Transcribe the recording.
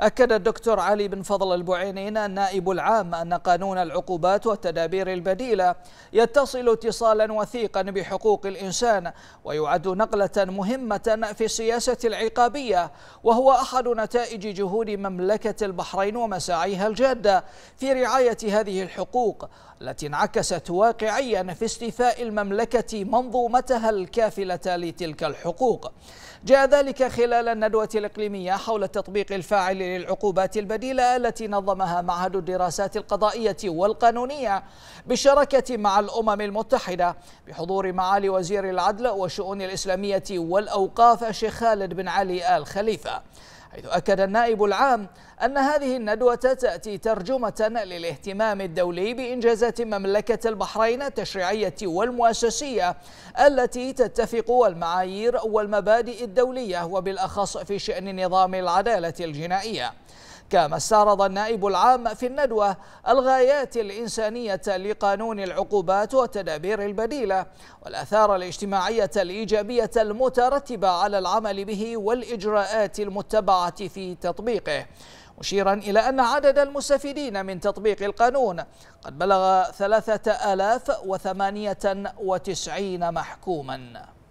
أكد الدكتور علي بن فضل البعينين النائب العام أن قانون العقوبات والتدابير البديلة يتصل اتصالا وثيقا بحقوق الإنسان ويعد نقلة مهمة في السياسة العقابية وهو أحد نتائج جهود مملكة البحرين ومساعيها الجادة في رعاية هذه الحقوق التي انعكست واقعيا في استيفاء المملكة منظومتها الكافلة لتلك الحقوق جاء ذلك خلال الندوة الإقليمية حول تطبيق الفاعل للعقوبات البديلة التي نظمها معهد الدراسات القضائية والقانونية بالشراكة مع الأمم المتحدة بحضور معالي وزير العدل والشؤون الإسلامية والأوقاف الشيخ خالد بن علي آل خليفة حيث أكد النائب العام أن هذه الندوة تأتي ترجمة للاهتمام الدولي بإنجازات مملكة البحرين التشريعية والمؤسسية التي تتفق والمعايير والمبادئ الدولية وبالأخص في شأن نظام العدالة الجنائية كما استعرض النائب العام في الندوة الغايات الإنسانية لقانون العقوبات والتدابير البديلة والأثار الاجتماعية الإيجابية المترتبة على العمل به والإجراءات المتبعة في تطبيقه مشيرا إلى أن عدد المستفيدين من تطبيق القانون قد بلغ 3098 محكوماً